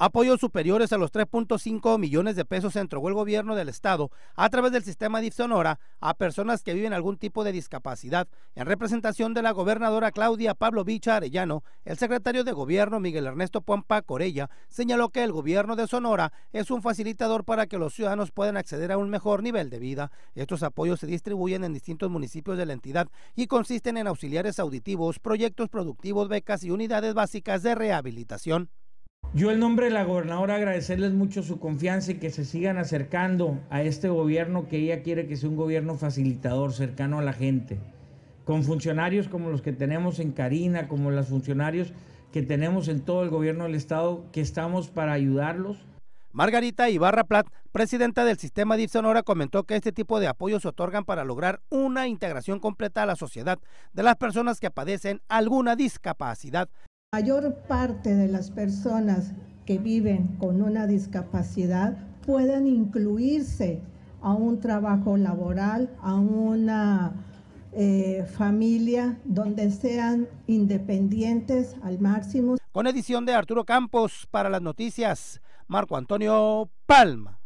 Apoyos superiores a los 3.5 millones de pesos entregó el gobierno del estado a través del sistema DIF Sonora a personas que viven algún tipo de discapacidad. En representación de la gobernadora Claudia Pablo Vicha Arellano, el secretario de gobierno Miguel Ernesto Pompa Corella señaló que el gobierno de Sonora es un facilitador para que los ciudadanos puedan acceder a un mejor nivel de vida. Estos apoyos se distribuyen en distintos municipios de la entidad y consisten en auxiliares auditivos, proyectos productivos, becas y unidades básicas de rehabilitación. Yo en nombre de la gobernadora agradecerles mucho su confianza y que se sigan acercando a este gobierno que ella quiere que sea un gobierno facilitador, cercano a la gente, con funcionarios como los que tenemos en Carina, como los funcionarios que tenemos en todo el gobierno del Estado, que estamos para ayudarlos. Margarita Ibarra Plat, presidenta del sistema DIF Sonora, comentó que este tipo de apoyos se otorgan para lograr una integración completa a la sociedad de las personas que padecen alguna discapacidad, mayor parte de las personas que viven con una discapacidad pueden incluirse a un trabajo laboral, a una eh, familia donde sean independientes al máximo. Con edición de Arturo Campos para las noticias, Marco Antonio Palma.